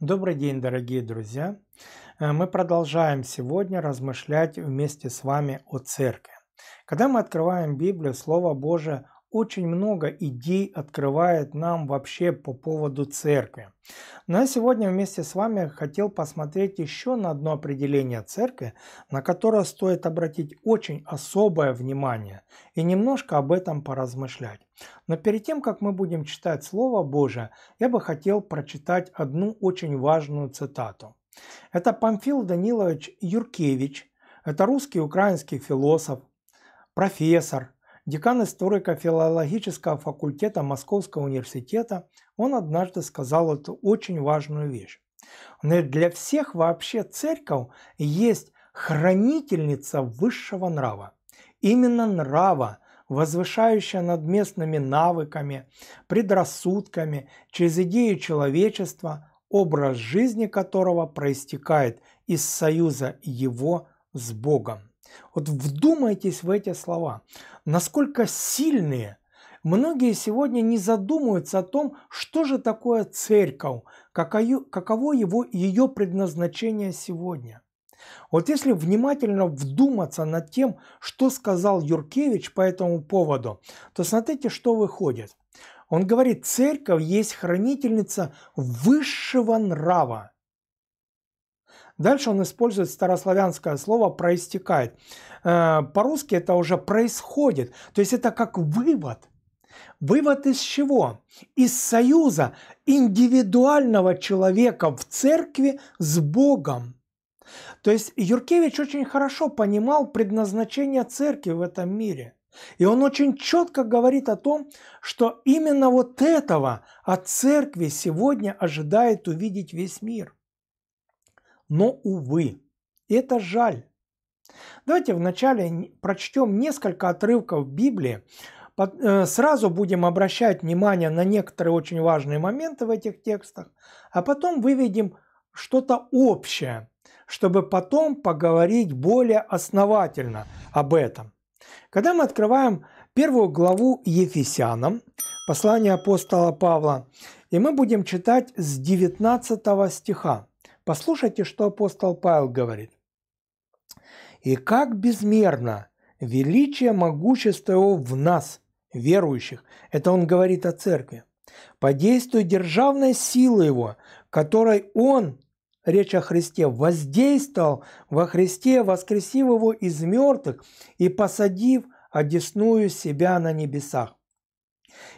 Добрый день, дорогие друзья! Э, мы продолжаем сегодня размышлять вместе с вами о Церкви. Когда мы открываем Библию, Слово Божие очень много идей открывает нам вообще по поводу церкви. Но я сегодня вместе с вами хотел посмотреть еще на одно определение церкви, на которое стоит обратить очень особое внимание и немножко об этом поразмышлять. Но перед тем, как мы будем читать Слово Божие, я бы хотел прочитать одну очень важную цитату. Это Памфил Данилович Юркевич, это русский украинский философ, профессор, декан историко-филологического факультета Московского университета, он однажды сказал эту очень важную вещь. для всех вообще церковь есть хранительница высшего нрава. Именно нрава, возвышающая над местными навыками, предрассудками, через идею человечества, образ жизни которого проистекает из союза его с Богом. Вот вдумайтесь в эти слова. Насколько сильные Многие сегодня не задумываются о том, что же такое церковь, каково его, ее предназначение сегодня. Вот если внимательно вдуматься над тем, что сказал Юркевич по этому поводу, то смотрите, что выходит. Он говорит, церковь есть хранительница высшего нрава, Дальше он использует старославянское слово «проистекает». Э, по-русски это уже «происходит». То есть это как вывод. Вывод из чего? Из союза индивидуального человека в церкви с Богом. То есть Юркевич очень хорошо понимал предназначение церкви в этом мире – и он очень четко говорит о том, что именно вот этого от церкви сегодня ожидает увидеть весь мир. Но, увы, это жаль. Давайте вначале прочтем несколько отрывков Библии, э, сразу будем обращать внимание на некоторые очень важные моменты в этих текстах, а потом выведем что-то общее, чтобы потом поговорить более основательно об этом. Когда мы открываем первую главу Ефесянам, послание апостола Павла, и мы будем читать с 19 стиха. Послушайте, что апостол Павел говорит. «И как безмерно величие могущества его в нас, верующих». Это он говорит о церкви. «По действию державной силы его, которой он, речь о Христе, воздействовал во Христе, воскресив его из мертвых и посадив одесную себя на небесах.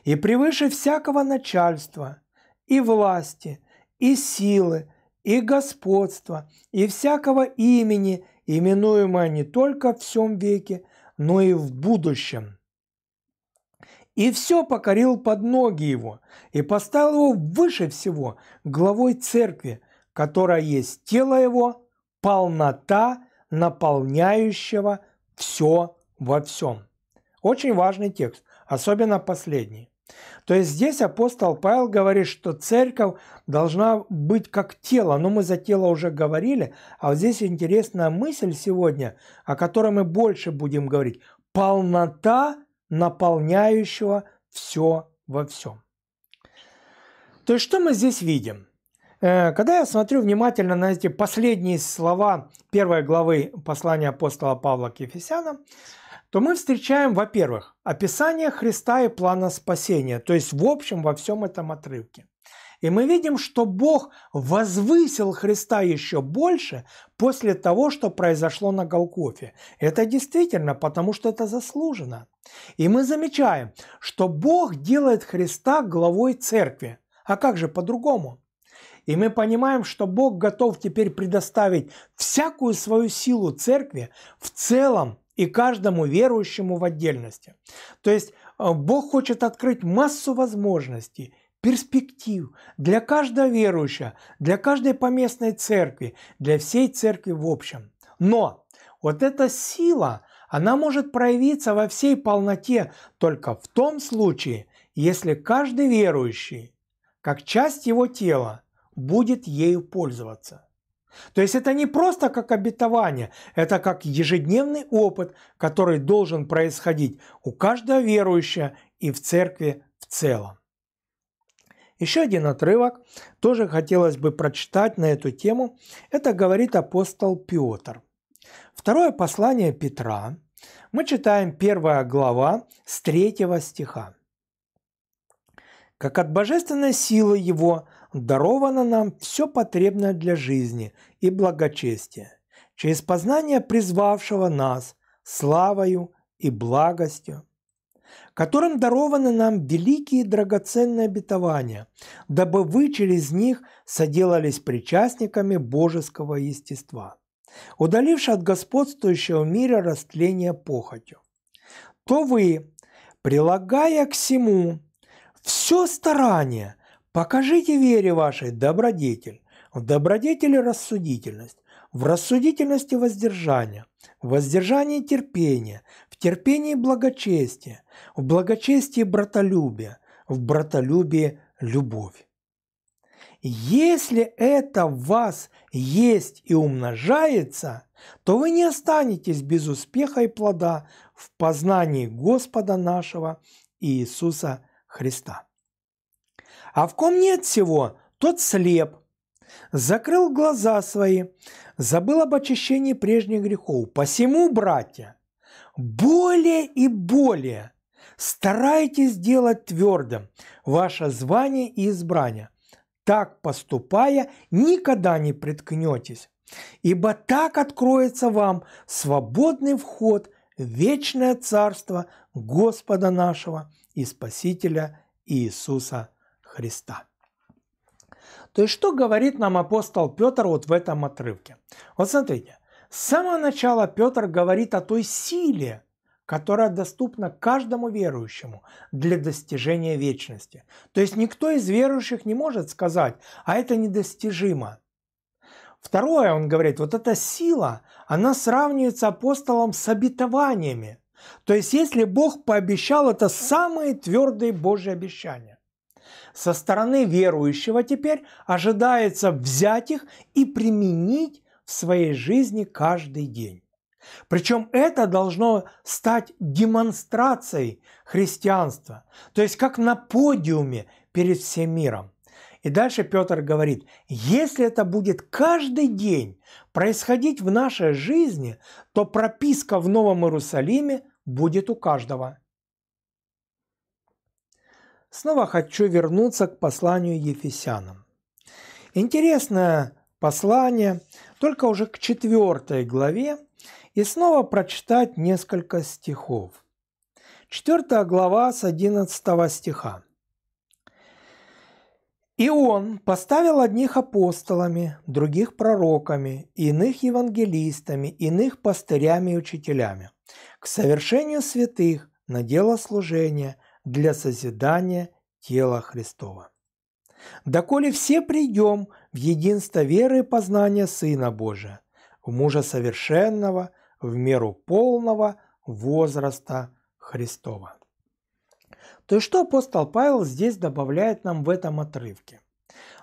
И превыше всякого начальства, и власти, и силы, и господства, и всякого имени, именуемое не только в всем веке, но и в будущем. И все покорил под ноги его, и поставил его выше всего, главой церкви, которая есть тело его, полнота наполняющего все во всем. Очень важный текст, особенно последний. То есть здесь апостол Павел говорит, что церковь должна быть как тело, но мы за тело уже говорили, а вот здесь интересная мысль сегодня, о которой мы больше будем говорить. Полнота наполняющего все во всем. То есть что мы здесь видим? Э, когда я смотрю внимательно на эти последние слова первой главы послания апостола Павла к Ефесянам, то мы встречаем, во-первых, описание Христа и плана спасения, то есть в общем во всем этом отрывке. И мы видим, что Бог возвысил Христа еще больше после того, что произошло на Голгофе. Это действительно, потому что это заслужено. И мы замечаем, что Бог делает Христа главой церкви. А как же по-другому? И мы понимаем, что Бог готов теперь предоставить всякую свою силу церкви в целом и каждому верующему в отдельности. То есть э, Бог хочет открыть массу возможностей, перспектив для каждого верующего, для каждой поместной церкви, для всей церкви в общем. Но вот эта сила, она может проявиться во всей полноте только в том случае, если каждый верующий, как часть его тела, будет ею пользоваться. То есть это не просто как обетование, это как ежедневный опыт, который должен происходить у каждого верующего и в церкви в целом. Еще один отрывок, тоже хотелось бы прочитать на эту тему. Это говорит апостол Петр. Второе послание Петра. Мы читаем первая глава с третьего стиха. «Как от божественной силы его – даровано нам все потребное для жизни и благочестия, через познание призвавшего нас славою и благостью, которым дарованы нам великие драгоценные обетования, дабы вы через них соделались причастниками божеского естества, удаливши от господствующего мира растление похотью. То вы, прилагая к всему все старание – Покажите вере вашей добродетель, в добродетели рассудительность, в рассудительности воздержание, в воздержании терпение, в терпении благочестие, в благочестии братолюбие, в братолюбии любовь. Если это в вас есть и умножается, то вы не останетесь без успеха и плода в познании Господа нашего Иисуса Христа. А в ком нет всего, тот слеп. Закрыл глаза свои, забыл об очищении прежних грехов. Посему, братья, более и более старайтесь делать твердым ваше звание и избрание. Так поступая, никогда не приткнетесь, ибо так откроется вам свободный вход в вечное царство Господа нашего и Спасителя Иисуса Христа. То есть что говорит нам апостол Петр вот в этом отрывке? Вот смотрите, с самого начала Петр говорит о той силе, которая доступна каждому верующему для достижения вечности. То есть никто из верующих не может сказать, а это недостижимо. Второе, он говорит, вот эта сила, она сравнивается апостолом с обетованиями. То есть если Бог пообещал, это самые твердые Божьи обещания со стороны верующего теперь ожидается взять их и применить в своей жизни каждый день. Причем это должно стать демонстрацией христианства, то есть как на подиуме перед всем миром. И дальше Петр говорит, если это будет каждый день происходить в нашей жизни, то прописка в Новом Иерусалиме будет у каждого снова хочу вернуться к посланию Ефесянам. Интересное послание, только уже к четвертой главе, и снова прочитать несколько стихов. Четвертая глава с одиннадцатого стиха. «И он поставил одних апостолами, других пророками, иных евангелистами, иных пастырями и учителями, к совершению святых на дело служения – для созидания тела Христова. Доколе все придем в единство веры и познания Сына Божия, в мужа совершенного, в меру полного возраста Христова. То есть что апостол Павел здесь добавляет нам в этом отрывке?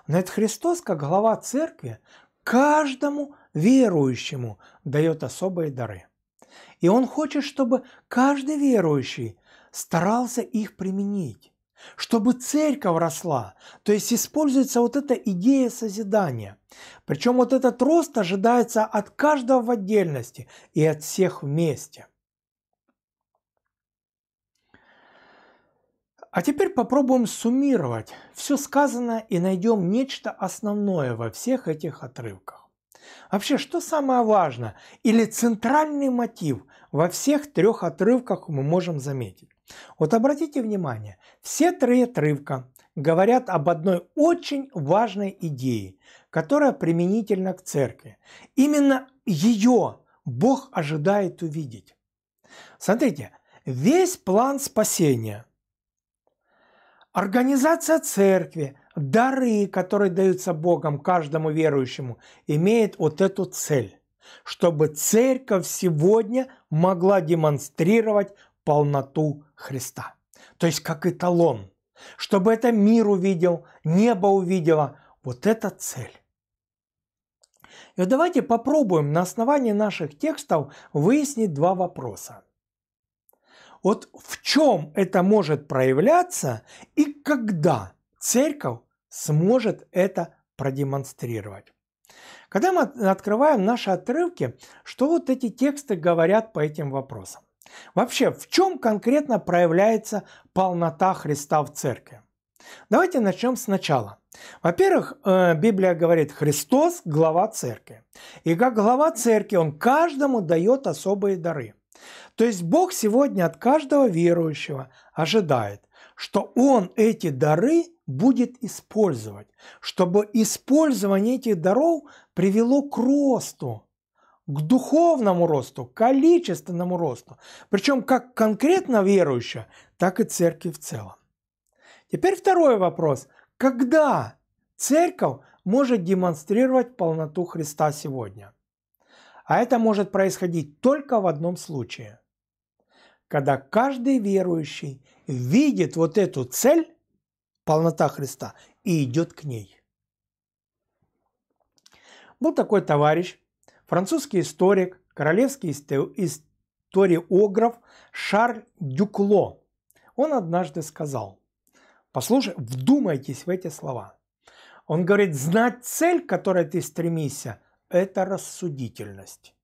Но это Христос, как глава церкви, каждому верующему дает особые дары. И он хочет, чтобы каждый верующий старался их применить, чтобы церковь росла. То есть используется вот эта идея созидания. Причем вот этот рост ожидается от каждого в отдельности и от всех вместе. А теперь попробуем суммировать все сказанное и найдем нечто основное во всех этих отрывках. Вообще, что самое важное или центральный мотив во всех трех отрывках мы можем заметить. Вот обратите внимание, все три отрывка говорят об одной очень важной идее, которая применительна к церкви. Именно ее Бог ожидает увидеть. Смотрите, весь план спасения, организация церкви, дары, которые даются Богом каждому верующему, имеет вот эту цель чтобы церковь сегодня могла демонстрировать полноту Христа. То есть как эталон, чтобы это мир увидел, небо увидело. Вот это цель. И давайте попробуем на основании наших текстов выяснить два вопроса. Вот в чем это может проявляться и когда церковь сможет это продемонстрировать. Когда мы открываем наши отрывки, что вот эти тексты говорят по этим вопросам? Вообще, в чем конкретно проявляется полнота Христа в церкви? Давайте начнем сначала. Во-первых, э, Библия говорит, Христос – глава церкви. И как глава церкви Он каждому дает особые дары. То есть Бог сегодня от каждого верующего ожидает, что Он эти дары – будет использовать, чтобы использование этих даров привело к росту, к духовному росту, к количественному росту, причем как конкретно верующего, так и церкви в целом. Теперь второй вопрос. Когда церковь может демонстрировать полноту Христа сегодня? А это может происходить только в одном случае. Когда каждый верующий видит вот эту цель полнота Христа, и идет к ней. Был такой товарищ, французский историк, королевский историограф Шарль Дюкло. Он однажды сказал, послушай, вдумайтесь в эти слова. Он говорит, знать цель, к которой ты стремишься, это рассудительность.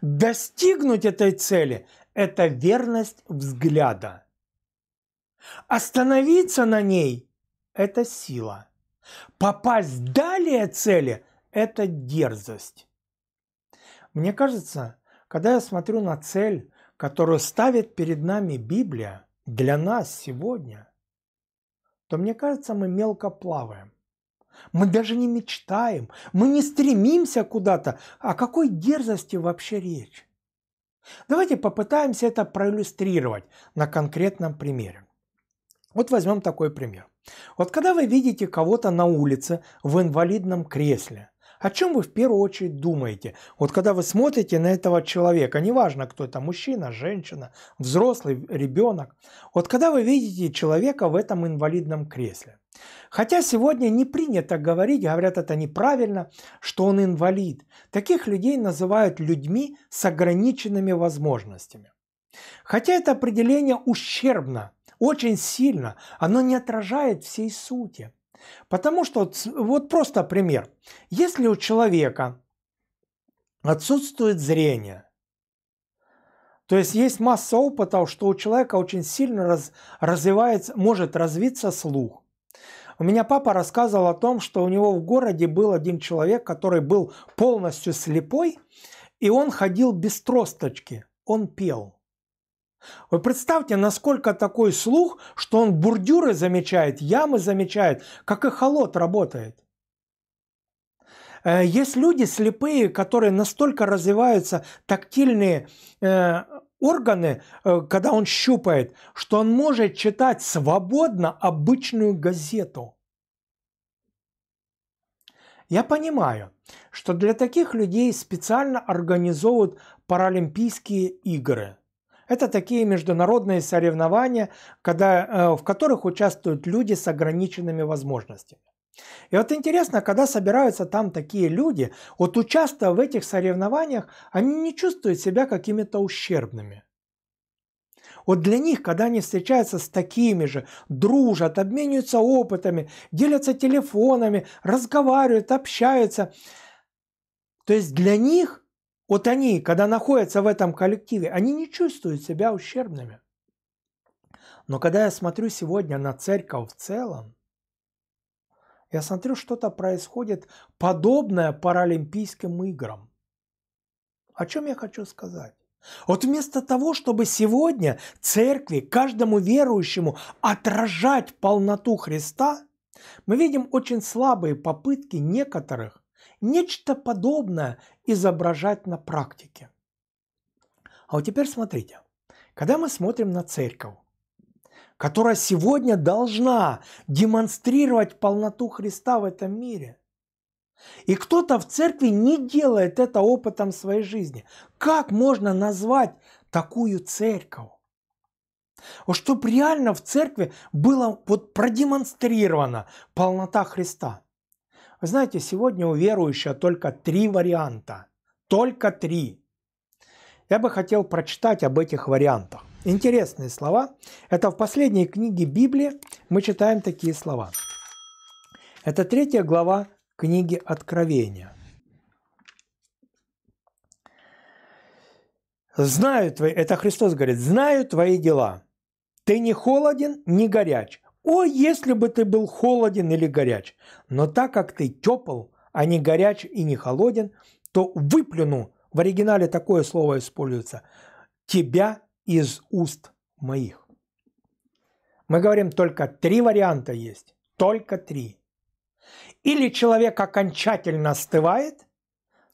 Достигнуть этой цели – это верность взгляда. Остановиться на ней – это сила. Попасть далее цели – это дерзость. Мне кажется, когда я смотрю на цель, которую ставит перед нами Библия для нас сегодня, то мне кажется, мы мелко плаваем. Мы даже не мечтаем, мы не стремимся куда-то. О какой дерзости вообще речь? Давайте попытаемся это проиллюстрировать на конкретном примере. Вот возьмем такой пример. Вот когда вы видите кого-то на улице в инвалидном кресле, о чем вы в первую очередь думаете? Вот когда вы смотрите на этого человека, неважно, кто это, мужчина, женщина, взрослый, ребенок, вот когда вы видите человека в этом инвалидном кресле. Хотя сегодня не принято говорить, говорят это неправильно, что он инвалид. Таких людей называют людьми с ограниченными возможностями. Хотя это определение ущербно очень сильно, оно не отражает всей сути. Потому что, вот просто пример, если у человека отсутствует зрение, то есть есть масса опытов, что у человека очень сильно раз, развивается, может развиться слух. У меня папа рассказывал о том, что у него в городе был один человек, который был полностью слепой, и он ходил без тросточки, он пел. Вы представьте, насколько такой слух, что он бурдюры замечает, ямы замечает, как эхолот работает. Э, есть люди слепые, которые настолько развиваются тактильные э, органы, э, когда он щупает, что он может читать свободно обычную газету. Я понимаю, что для таких людей специально организовывают паралимпийские игры – это такие международные соревнования, когда, э, в которых участвуют люди с ограниченными возможностями. И вот интересно, когда собираются там такие люди, вот участвуя в этих соревнованиях, они не чувствуют себя какими-то ущербными. Вот для них, когда они встречаются с такими же, дружат, обмениваются опытами, делятся телефонами, разговаривают, общаются, то есть для них вот они, когда находятся в этом коллективе, они не чувствуют себя ущербными. Но когда я смотрю сегодня на церковь в целом, я смотрю, что-то происходит подобное паралимпийским играм. О чем я хочу сказать? Вот вместо того, чтобы сегодня церкви, каждому верующему отражать полноту Христа, мы видим очень слабые попытки некоторых Нечто подобное изображать на практике. А вот теперь смотрите. Когда мы смотрим на церковь, которая сегодня должна демонстрировать полноту Христа в этом мире, и кто-то в церкви не делает это опытом своей жизни. Как можно назвать такую церковь? Вот чтобы реально в церкви было вот продемонстрирована полнота Христа. Вы знаете, сегодня у верующего только три варианта. Только три. Я бы хотел прочитать об этих вариантах. Интересные слова. Это в последней книге Библии мы читаем такие слова. Это третья глава книги Откровения. Знаю твои, это Христос говорит, знаю твои дела. Ты не холоден, не горяч. О, если бы ты был холоден или горяч, но так как ты тепл, а не горяч и не холоден, то выплюну, в оригинале такое слово используется, тебя из уст моих. Мы говорим, только три варианта есть, только три. Или человек окончательно остывает,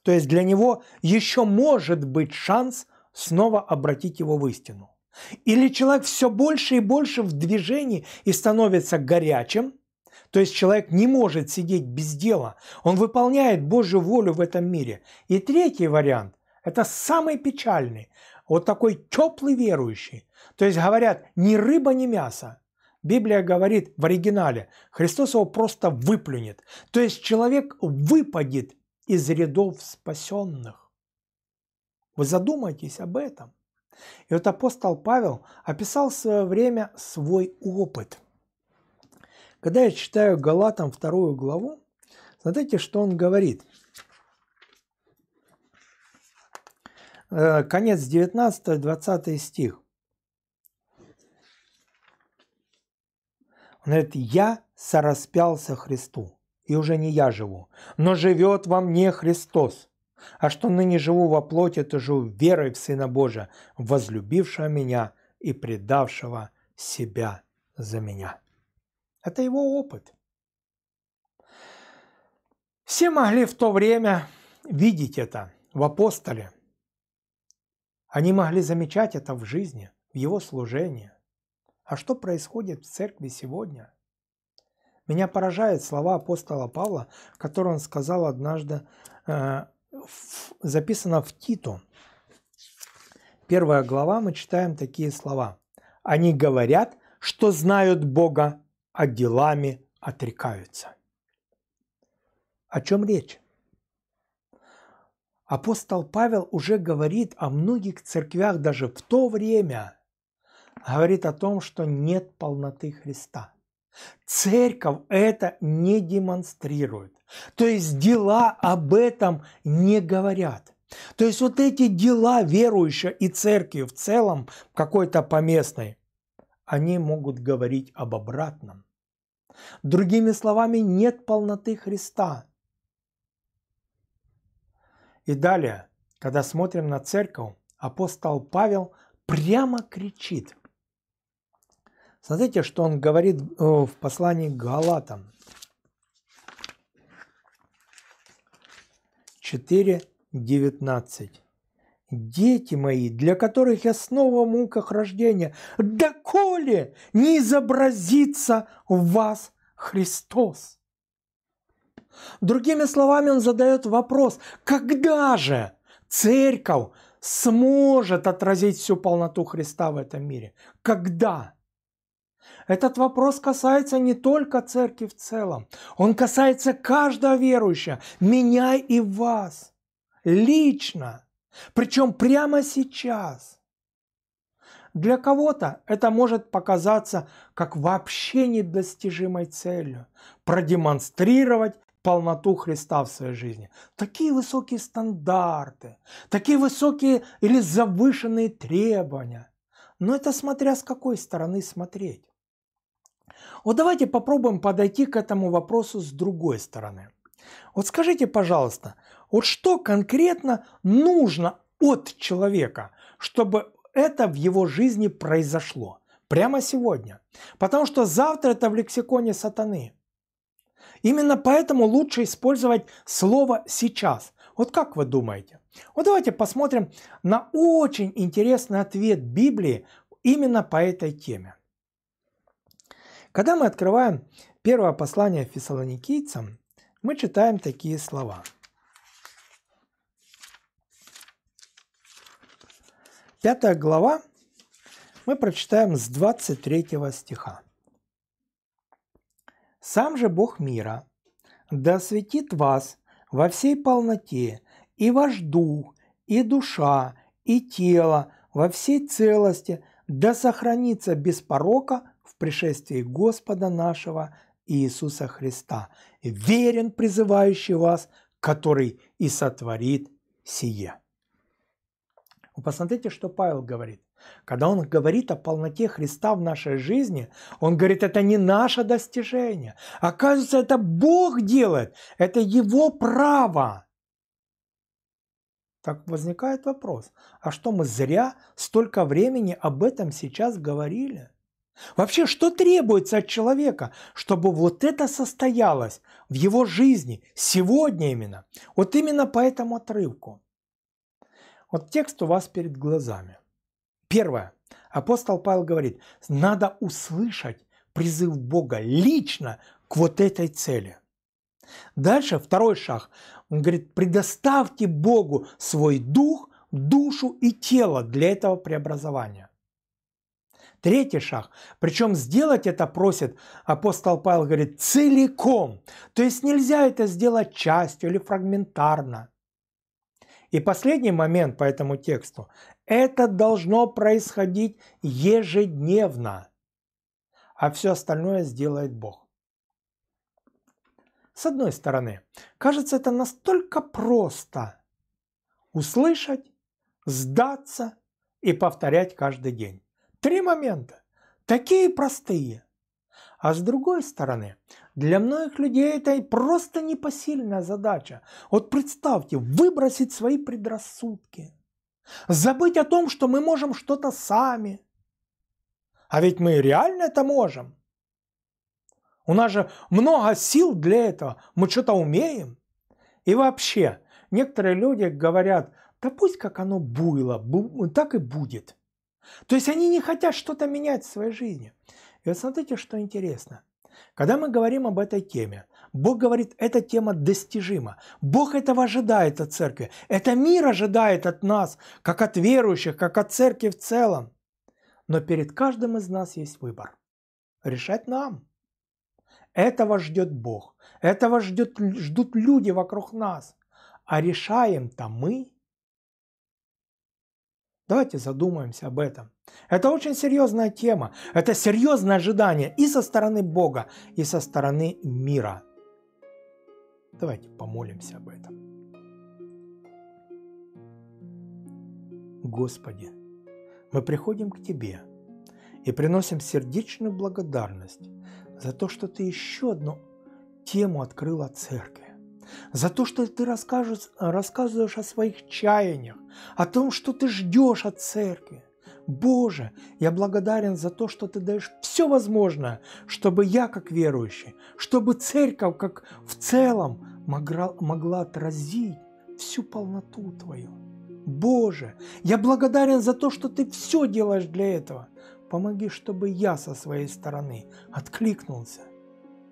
то есть для него еще может быть шанс снова обратить его в истину. Или человек все больше и больше в движении и становится горячим, то есть человек не может сидеть без дела, он выполняет Божью волю в этом мире. И третий вариант – это самый печальный, вот такой теплый верующий. То есть говорят, ни рыба, ни мясо. Библия говорит в оригинале, Христос его просто выплюнет. То есть человек выпадет из рядов спасенных. Вы задумайтесь об этом. И вот апостол Павел описал в свое время свой опыт. Когда я читаю Галатам вторую главу, смотрите, что он говорит. Э, конец 19-20 стих. Он говорит, я сораспялся Христу, и уже не я живу, но живет во мне Христос. А что ныне живу во плоти, то живу верой в Сына Божия, возлюбившего меня и предавшего себя за меня. Это его опыт. Все могли в то время видеть это в апостоле. Они могли замечать это в жизни, в его служении. А что происходит в церкви сегодня? Меня поражают слова апостола Павла, которые он сказал однажды э, записано в Титу. Первая глава, мы читаем такие слова. «Они говорят, что знают Бога, а делами отрекаются». О чем речь? Апостол Павел уже говорит о многих церквях даже в то время, говорит о том, что нет полноты Христа – Церковь это не демонстрирует. То есть дела об этом не говорят. То есть вот эти дела верующих и церкви в целом, какой-то поместной, они могут говорить об обратном. Другими словами, нет полноты Христа. И далее, когда смотрим на церковь, апостол Павел прямо кричит – Смотрите, что он говорит э, в послании к Галатам. 4.19. «Дети мои, для которых я снова в муках рождения, доколе не изобразится в вас Христос». Другими словами, он задает вопрос, когда же церковь сможет отразить всю полноту Христа в этом мире? Когда? Этот вопрос касается не только церкви в целом, он касается каждого верующего, меня и вас, лично, причем прямо сейчас. Для кого-то это может показаться как вообще недостижимой целью – продемонстрировать полноту Христа в своей жизни. Такие высокие стандарты, такие высокие или завышенные требования. Но это смотря с какой стороны смотреть. Вот давайте попробуем подойти к этому вопросу с другой стороны. Вот скажите, пожалуйста, вот что конкретно нужно от человека, чтобы это в его жизни произошло? Прямо сегодня. Потому что завтра это в лексиконе сатаны. Именно поэтому лучше использовать слово «сейчас». Вот как вы думаете? Вот давайте посмотрим на очень интересный ответ Библии именно по этой теме. Когда мы открываем первое послание фессалоникийцам, мы читаем такие слова. Пятая глава мы прочитаем с 23 стиха. «Сам же Бог мира да осветит вас во всей полноте и ваш дух, и душа, и тело во всей целости, да сохранится без порока – в пришествии Господа нашего Иисуса Христа, верен призывающий вас, который и сотворит сие». Вы посмотрите, что Павел говорит. Когда он говорит о полноте Христа в нашей жизни, он говорит, это не наше достижение. Оказывается, это Бог делает, это его право. Так возникает вопрос, а что мы зря столько времени об этом сейчас говорили? Вообще, что требуется от человека, чтобы вот это состоялось в его жизни, сегодня именно, вот именно по этому отрывку? Вот текст у вас перед глазами. Первое. Апостол Павел говорит, надо услышать призыв Бога лично к вот этой цели. Дальше второй шаг. Он говорит, предоставьте Богу свой дух, душу и тело для этого преобразования. Третий шаг. Причем сделать это просит, апостол Павел говорит, целиком. То есть нельзя это сделать частью или фрагментарно. И последний момент по этому тексту. Это должно происходить ежедневно, а все остальное сделает Бог. С одной стороны, кажется это настолько просто услышать, сдаться и повторять каждый день. Три момента. Такие простые. А с другой стороны, для многих людей это просто непосильная задача. Вот представьте, выбросить свои предрассудки. Забыть о том, что мы можем что-то сами. А ведь мы реально это можем. У нас же много сил для этого. Мы что-то умеем. И вообще, некоторые люди говорят, да пусть как оно было, так и будет. То есть они не хотят что-то менять в своей жизни. И вот смотрите, что интересно. Когда мы говорим об этой теме, Бог говорит, эта тема достижима. Бог этого ожидает от церкви. Это мир ожидает от нас, как от верующих, как от церкви в целом. Но перед каждым из нас есть выбор. Решать нам. Этого ждет Бог. Этого ждет, ждут люди вокруг нас. А решаем-то мы – Давайте задумаемся об этом. Это очень серьезная тема. Это серьезное ожидание и со стороны Бога, и со стороны мира. Давайте помолимся об этом. Господи, мы приходим к Тебе и приносим сердечную благодарность за то, что Ты еще одну тему открыла церкви за то, что ты расскажешь, рассказываешь о своих чаяниях, о том, что ты ждешь от церкви. Боже, я благодарен за то, что ты даешь все возможное, чтобы я, как верующий, чтобы церковь, как в целом, могла, могла отразить всю полноту Твою. Боже, я благодарен за то, что Ты все делаешь для этого. Помоги, чтобы я со своей стороны откликнулся,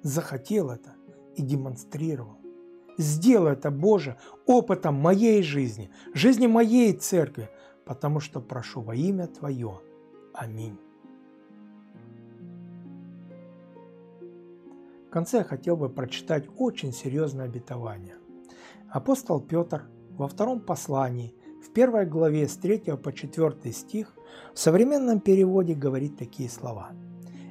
захотел это и демонстрировал. Сделай это, Боже, опытом моей жизни, жизни моей церкви, потому что прошу во имя Твое. Аминь. В конце я хотел бы прочитать очень серьезное обетование. Апостол Петр во втором послании, в первой главе с 3 по 4 стих, в современном переводе говорит такие слова.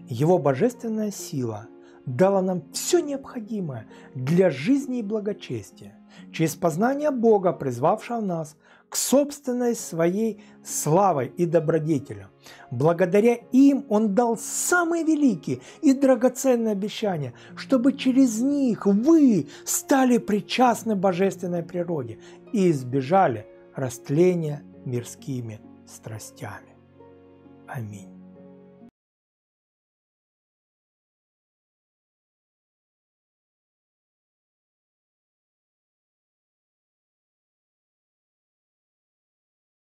«Его божественная сила – дала нам все необходимое для жизни и благочестия, через познание Бога, призвавшего нас к собственной своей славой и добродетелю. Благодаря им Он дал самые великие и драгоценные обещания, чтобы через них вы стали причастны божественной природе и избежали растления мирскими страстями. Аминь.